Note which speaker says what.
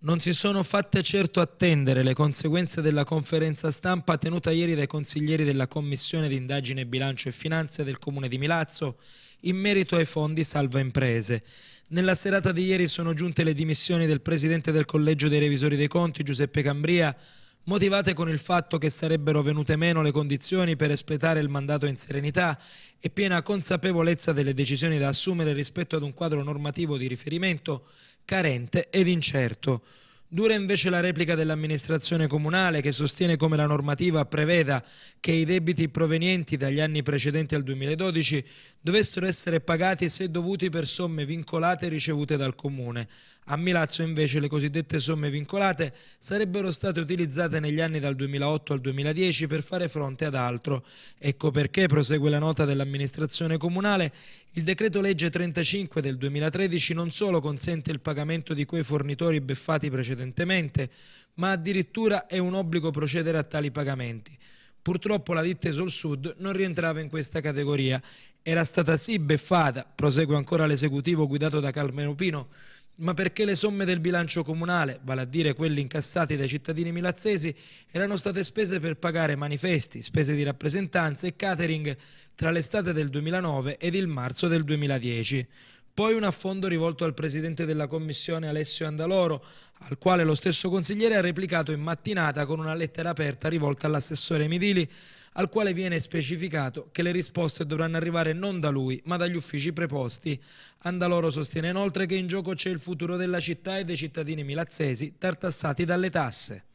Speaker 1: non si sono fatte certo attendere le conseguenze della conferenza stampa tenuta ieri dai consiglieri della Commissione d'indagine bilancio e finanze del Comune di Milazzo in merito ai fondi salva imprese. Nella serata di ieri sono giunte le dimissioni del Presidente del Collegio dei Revisori dei Conti, Giuseppe Cambria, motivate con il fatto che sarebbero venute meno le condizioni per espletare il mandato in serenità e piena consapevolezza delle decisioni da assumere rispetto ad un quadro normativo di riferimento carente ed incerto. Dura invece la replica dell'amministrazione comunale che sostiene come la normativa preveda che i debiti provenienti dagli anni precedenti al 2012 dovessero essere pagati se dovuti per somme vincolate ricevute dal comune. A Milazzo invece le cosiddette somme vincolate sarebbero state utilizzate negli anni dal 2008 al 2010 per fare fronte ad altro. Ecco perché, prosegue la nota dell'amministrazione comunale, il decreto legge 35 del 2013 non solo consente il pagamento di quei fornitori beffati precedentemente precedentemente, ma addirittura è un obbligo procedere a tali pagamenti. Purtroppo la ditta Esol Sud non rientrava in questa categoria. Era stata sì beffata, prosegue ancora l'esecutivo guidato da Carmeno Pino, ma perché le somme del bilancio comunale, vale a dire quelli incassati dai cittadini milazzesi, erano state spese per pagare manifesti, spese di rappresentanza e catering tra l'estate del 2009 ed il marzo del 2010. Poi un affondo rivolto al presidente della commissione Alessio Andaloro, al quale lo stesso consigliere ha replicato in mattinata con una lettera aperta rivolta all'assessore Midili, al quale viene specificato che le risposte dovranno arrivare non da lui, ma dagli uffici preposti. Andaloro sostiene inoltre che in gioco c'è il futuro della città e dei cittadini milazzesi tartassati dalle tasse.